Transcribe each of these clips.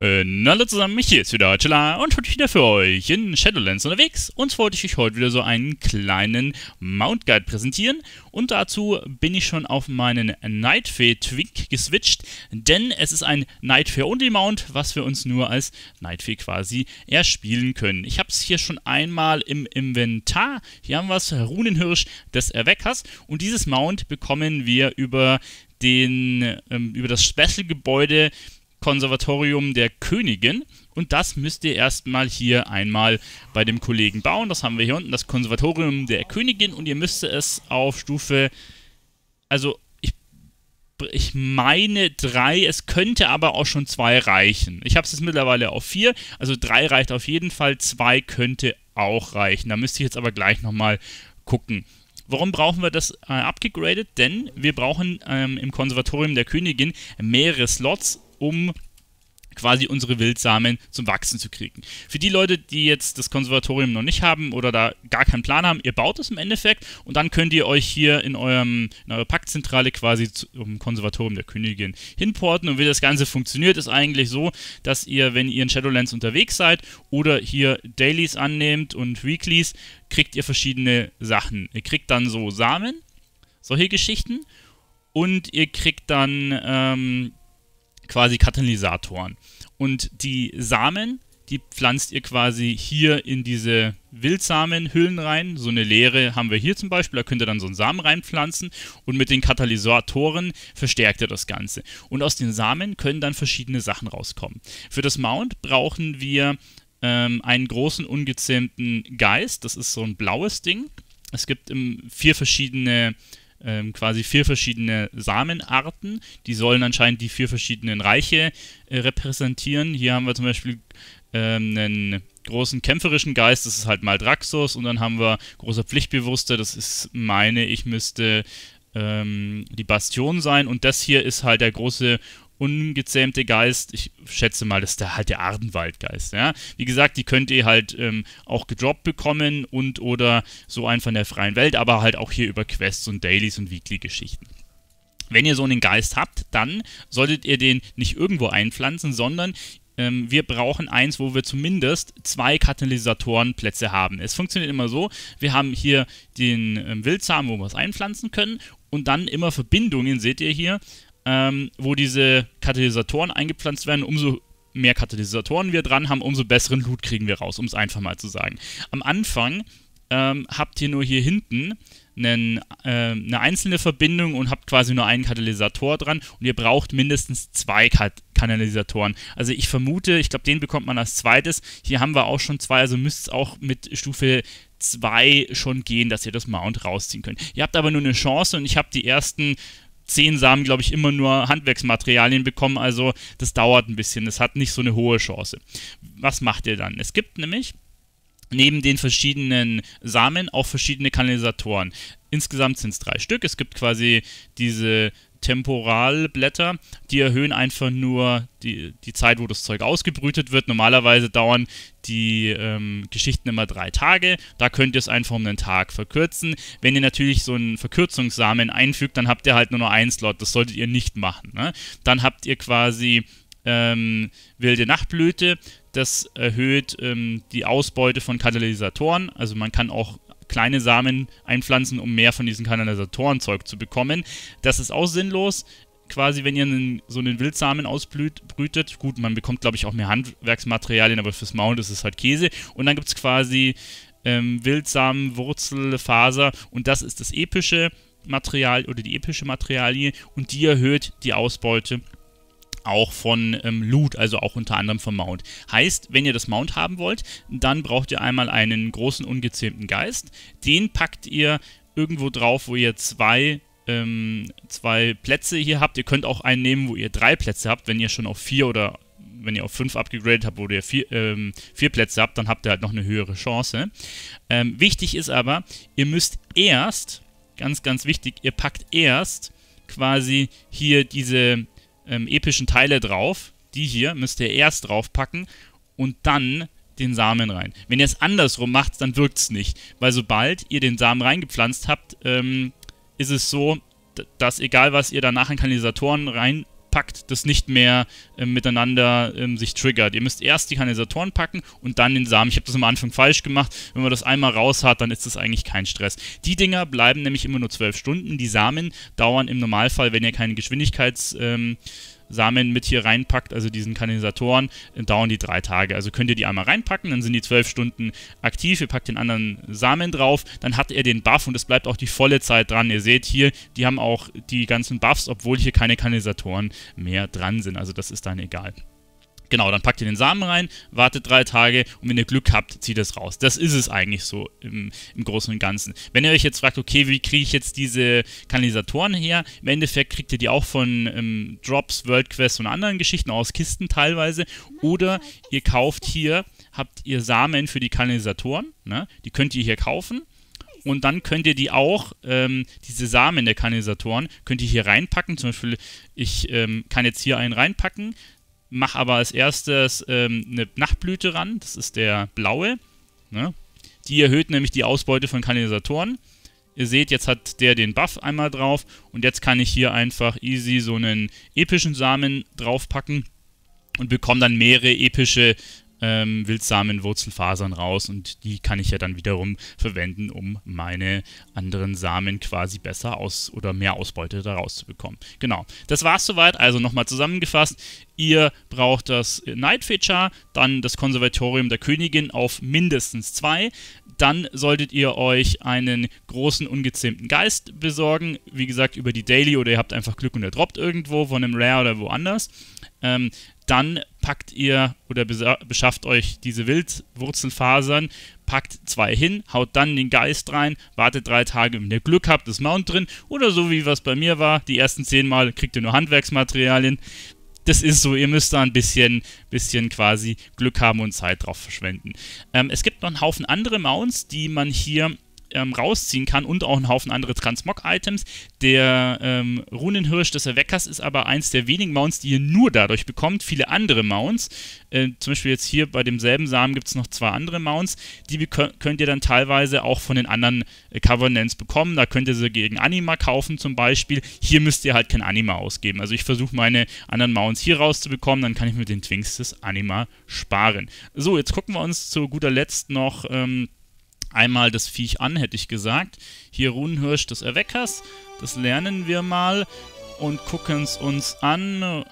hallo zusammen, mich hier ist wieder Attila und heute wieder für euch in Shadowlands unterwegs. Und zwar wollte ich euch heute wieder so einen kleinen Mount Guide präsentieren. Und dazu bin ich schon auf meinen Nightfee Twink geswitcht, denn es ist ein Nightfee Only Mount, was wir uns nur als Nightfee quasi erspielen können. Ich habe es hier schon einmal im Inventar. Hier haben wir es, Runenhirsch des Erweckers. Und dieses Mount bekommen wir über den ähm, über das Special-Gebäude Konservatorium der Königin. Und das müsst ihr erstmal hier einmal bei dem Kollegen bauen. Das haben wir hier unten, das Konservatorium der Königin. Und ihr müsst es auf Stufe, also ich, ich meine drei, es könnte aber auch schon zwei reichen. Ich habe es jetzt mittlerweile auf vier, also drei reicht auf jeden Fall, zwei könnte auch reichen. Da müsst ihr jetzt aber gleich nochmal gucken. Warum brauchen wir das äh, abgegradet? Denn wir brauchen ähm, im Konservatorium der Königin mehrere Slots um quasi unsere Wildsamen zum Wachsen zu kriegen. Für die Leute, die jetzt das Konservatorium noch nicht haben oder da gar keinen Plan haben, ihr baut es im Endeffekt und dann könnt ihr euch hier in, eurem, in eurer Paktzentrale quasi zum Konservatorium der Königin hinporten und wie das Ganze funktioniert, ist eigentlich so, dass ihr, wenn ihr in Shadowlands unterwegs seid oder hier Dailies annehmt und Weeklies, kriegt ihr verschiedene Sachen. Ihr kriegt dann so Samen, solche Geschichten und ihr kriegt dann ähm, quasi Katalysatoren. Und die Samen, die pflanzt ihr quasi hier in diese Wildsamenhüllen rein. So eine leere haben wir hier zum Beispiel, da könnt ihr dann so einen Samen reinpflanzen und mit den Katalysatoren verstärkt ihr das Ganze. Und aus den Samen können dann verschiedene Sachen rauskommen. Für das Mount brauchen wir ähm, einen großen ungezähmten Geist, das ist so ein blaues Ding. Es gibt vier verschiedene ähm, quasi vier verschiedene Samenarten. Die sollen anscheinend die vier verschiedenen Reiche äh, repräsentieren. Hier haben wir zum Beispiel ähm, einen großen kämpferischen Geist, das ist halt Maldraxus, und dann haben wir großer Pflichtbewusster, das ist, meine ich, müsste ähm, die Bastion sein und das hier ist halt der große ungezähmte Geist, ich schätze mal, das ist der, halt der Ardenwaldgeist. Ja? Wie gesagt, die könnt ihr halt ähm, auch gedroppt bekommen und oder so einfach in der freien Welt, aber halt auch hier über Quests und Dailies und Weekly-Geschichten. Wenn ihr so einen Geist habt, dann solltet ihr den nicht irgendwo einpflanzen, sondern ähm, wir brauchen eins, wo wir zumindest zwei Katalysatorenplätze haben. Es funktioniert immer so, wir haben hier den ähm, Wildsamen, wo wir es einpflanzen können und dann immer Verbindungen, seht ihr hier, ähm, wo diese Katalysatoren eingepflanzt werden. Umso mehr Katalysatoren wir dran haben, umso besseren Loot kriegen wir raus, um es einfach mal zu sagen. Am Anfang ähm, habt ihr nur hier hinten einen, äh, eine einzelne Verbindung und habt quasi nur einen Katalysator dran und ihr braucht mindestens zwei Kat Kanalisatoren. Also ich vermute, ich glaube, den bekommt man als zweites. Hier haben wir auch schon zwei, also müsst es auch mit Stufe 2 schon gehen, dass ihr das Mount rausziehen könnt. Ihr habt aber nur eine Chance und ich habe die ersten zehn Samen, glaube ich, immer nur Handwerksmaterialien bekommen. Also das dauert ein bisschen. Das hat nicht so eine hohe Chance. Was macht ihr dann? Es gibt nämlich neben den verschiedenen Samen auch verschiedene Kanalisatoren. Insgesamt sind es drei Stück. Es gibt quasi diese Temporalblätter, die erhöhen einfach nur die, die Zeit, wo das Zeug ausgebrütet wird. Normalerweise dauern die ähm, Geschichten immer drei Tage. Da könnt ihr es einfach um einen Tag verkürzen. Wenn ihr natürlich so einen Verkürzungssamen einfügt, dann habt ihr halt nur noch einen Slot. Das solltet ihr nicht machen. Ne? Dann habt ihr quasi ähm, wilde Nachtblüte. Das erhöht ähm, die Ausbeute von Katalysatoren. Also man kann auch kleine Samen einpflanzen, um mehr von diesem Kanalisatorenzeug zu bekommen. Das ist auch sinnlos. Quasi, wenn ihr einen, so einen Wildsamen ausbrütet, gut, man bekommt, glaube ich, auch mehr Handwerksmaterialien, aber fürs Maul ist es halt Käse. Und dann gibt es quasi ähm, Wildsamen, Wurzel, Faser und das ist das epische Material oder die epische Materialie und die erhöht die Ausbeute auch von ähm, Loot, also auch unter anderem vom Mount. Heißt, wenn ihr das Mount haben wollt, dann braucht ihr einmal einen großen ungezähmten Geist. Den packt ihr irgendwo drauf, wo ihr zwei, ähm, zwei Plätze hier habt. Ihr könnt auch einen nehmen, wo ihr drei Plätze habt, wenn ihr schon auf vier oder wenn ihr auf 5 abgegradet habt, wo ihr 4 ähm, Plätze habt, dann habt ihr halt noch eine höhere Chance. Ähm, wichtig ist aber, ihr müsst erst, ganz, ganz wichtig, ihr packt erst quasi hier diese ähm, epischen Teile drauf. Die hier müsst ihr erst draufpacken und dann den Samen rein. Wenn ihr es andersrum macht, dann wirkt es nicht. Weil sobald ihr den Samen reingepflanzt habt, ähm, ist es so, dass egal was ihr danach in Kanalisatoren rein packt, das nicht mehr ähm, miteinander ähm, sich triggert. Ihr müsst erst die Kanalisatoren packen und dann den Samen. Ich habe das am Anfang falsch gemacht. Wenn man das einmal raus hat, dann ist das eigentlich kein Stress. Die Dinger bleiben nämlich immer nur 12 Stunden. Die Samen dauern im Normalfall, wenn ihr keine Geschwindigkeits... Ähm, Samen mit hier reinpackt, also diesen Kanalisatoren, äh, dauern die drei Tage. Also könnt ihr die einmal reinpacken, dann sind die zwölf Stunden aktiv, ihr packt den anderen Samen drauf, dann hat er den Buff und es bleibt auch die volle Zeit dran. Ihr seht hier, die haben auch die ganzen Buffs, obwohl hier keine Kanalisatoren mehr dran sind. Also das ist dann egal. Genau, dann packt ihr den Samen rein, wartet drei Tage und wenn ihr Glück habt, zieht es raus. Das ist es eigentlich so im, im Großen und Ganzen. Wenn ihr euch jetzt fragt, okay, wie kriege ich jetzt diese Kanalisatoren her? Im Endeffekt kriegt ihr die auch von ähm, Drops, World Quests und anderen Geschichten aus Kisten teilweise. Oder ihr kauft hier, habt ihr Samen für die Kanalisatoren. Ne? Die könnt ihr hier kaufen. Und dann könnt ihr die auch, ähm, diese Samen der Kanalisatoren, könnt ihr hier reinpacken. Zum Beispiel, ich ähm, kann jetzt hier einen reinpacken, Mach aber als erstes ähm, eine Nachtblüte ran, das ist der blaue. Ne? Die erhöht nämlich die Ausbeute von Kanalisatoren. Ihr seht, jetzt hat der den Buff einmal drauf und jetzt kann ich hier einfach easy so einen epischen Samen draufpacken und bekomme dann mehrere epische ähm, Wildsamenwurzelfasern raus und die kann ich ja dann wiederum verwenden, um meine anderen Samen quasi besser aus oder mehr Ausbeute daraus zu bekommen. Genau, das war es soweit. Also nochmal zusammengefasst, ihr braucht das Night Feature, dann das Konservatorium der Königin auf mindestens zwei, dann solltet ihr euch einen großen ungezähmten Geist besorgen. Wie gesagt, über die Daily oder ihr habt einfach Glück und er droppt irgendwo von einem Rare oder woanders. Ähm, dann packt ihr oder beschafft euch diese Wildwurzelfasern, packt zwei hin, haut dann den Geist rein, wartet drei Tage, wenn ihr Glück habt, ist Mount drin. Oder so wie was bei mir war, die ersten zehn Mal kriegt ihr nur Handwerksmaterialien. Das ist so, ihr müsst da ein bisschen, bisschen quasi Glück haben und Zeit drauf verschwenden. Ähm, es gibt noch einen Haufen andere Mounts, die man hier ähm, rausziehen kann und auch einen Haufen andere Transmog-Items. Der ähm, Runenhirsch des Erweckers ist aber eins der wenigen Mounts, die ihr nur dadurch bekommt. Viele andere Mounts, äh, zum Beispiel jetzt hier bei demselben Samen gibt es noch zwei andere Mounts, die könnt ihr dann teilweise auch von den anderen äh, Covenants bekommen. Da könnt ihr sie gegen Anima kaufen zum Beispiel. Hier müsst ihr halt kein Anima ausgeben. Also ich versuche meine anderen Mounts hier rauszubekommen, dann kann ich mit den Twinks das Anima sparen. So, jetzt gucken wir uns zu guter Letzt noch... Ähm, einmal das Viech an, hätte ich gesagt. Hier Runenhirsch des Erweckers. Das lernen wir mal und gucken es uns an.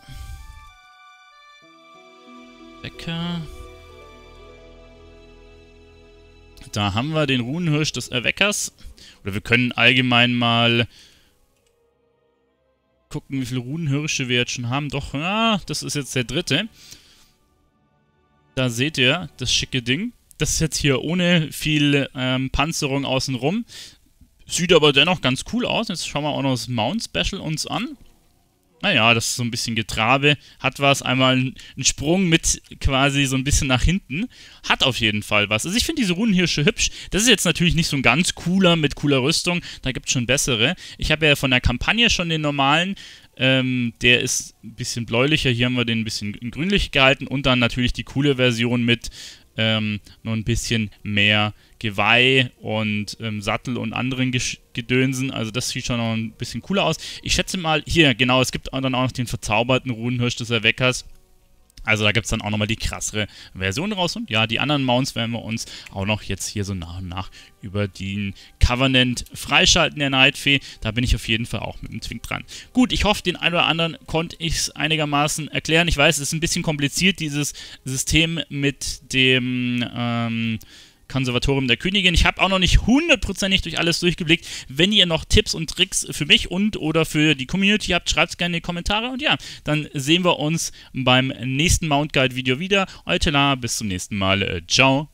Erwecker. Da haben wir den Runenhirsch des Erweckers. Oder wir können allgemein mal gucken, wie viele Runenhirsche wir jetzt schon haben. Doch, ja, das ist jetzt der dritte. Da seht ihr das schicke Ding. Das ist jetzt hier ohne viel ähm, Panzerung außenrum. Sieht aber dennoch ganz cool aus. Jetzt schauen wir auch noch das Mount Special uns an. Naja, das ist so ein bisschen Getrabe. Hat was, einmal ein Sprung mit quasi so ein bisschen nach hinten. Hat auf jeden Fall was. Also ich finde diese Runenhirsche hübsch. Das ist jetzt natürlich nicht so ein ganz cooler mit cooler Rüstung. Da gibt es schon bessere. Ich habe ja von der Kampagne schon den normalen. Ähm, der ist ein bisschen bläulicher. Hier haben wir den ein bisschen grünlich gehalten. Und dann natürlich die coole Version mit ähm, noch ein bisschen mehr Geweih und ähm, Sattel und anderen Gesch Gedönsen. Also das sieht schon noch ein bisschen cooler aus. Ich schätze mal, hier, genau, es gibt dann auch noch den verzauberten Runenhirsch des Erweckers. Also da gibt es dann auch nochmal die krassere Version raus. Und ja, die anderen Mounts werden wir uns auch noch jetzt hier so nach und nach über den Covenant freischalten der Nightfee. Da bin ich auf jeden Fall auch mit dem Twink dran. Gut, ich hoffe, den einen oder anderen konnte ich es einigermaßen erklären. Ich weiß, es ist ein bisschen kompliziert, dieses System mit dem... Ähm, Konservatorium der Königin. Ich habe auch noch nicht hundertprozentig durch alles durchgeblickt. Wenn ihr noch Tipps und Tricks für mich und oder für die Community habt, schreibt es gerne in die Kommentare. Und ja, dann sehen wir uns beim nächsten Mount Guide Video wieder. Euer Tela, bis zum nächsten Mal. Äh, ciao.